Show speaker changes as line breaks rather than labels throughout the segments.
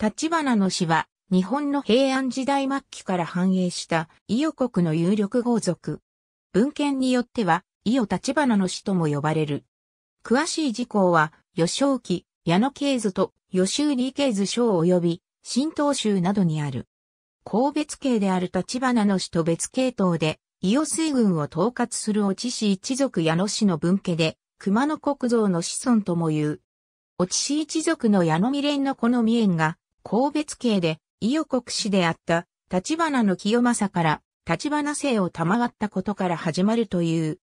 立
花の氏は、日本の平安時代末期から繁栄した、伊予国の有力豪族。文献によっては、伊予立花の氏とも呼ばれる。詳しい事項は、余正記、矢野経図と、余州理経図書及び、新東州などにある。後別系である立花の氏と別系統で、伊予水軍を統括する越ち氏一族矢野氏の分家で、熊野国造の子孫ともいう。越ち氏一族の矢野未練のこの未縁が、神別系で、伊予国士であった、立花の清正から、立花姓を賜ったことから始まるという。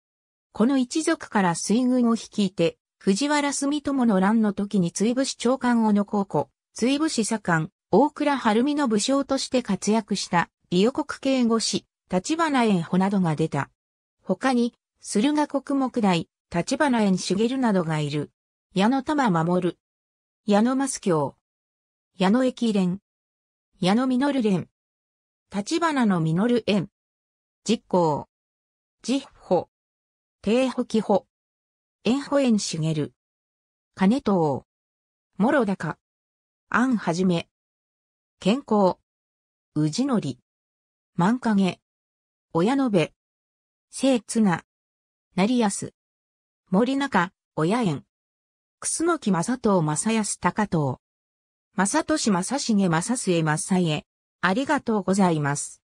この一族から水軍を率いて、藤原住友の乱の時に追武士長官を残。高子、追武士左官、大倉晴美の武将として活躍した、伊予国系護士、立花園穂などが出た。他に、駿河国木大、立花園茂などがいる。矢野玉守。矢野益教。矢野駅
連。矢野実連。立花の実園。実行。実保。定保記保。縁保縁茂。金藤。諸高。安はじめ。健康。宇治のり。万影。親のべ。聖綱。成安。森中、
親園。楠木正藤正康高藤。正利正重
正末正家。ありがとうございます。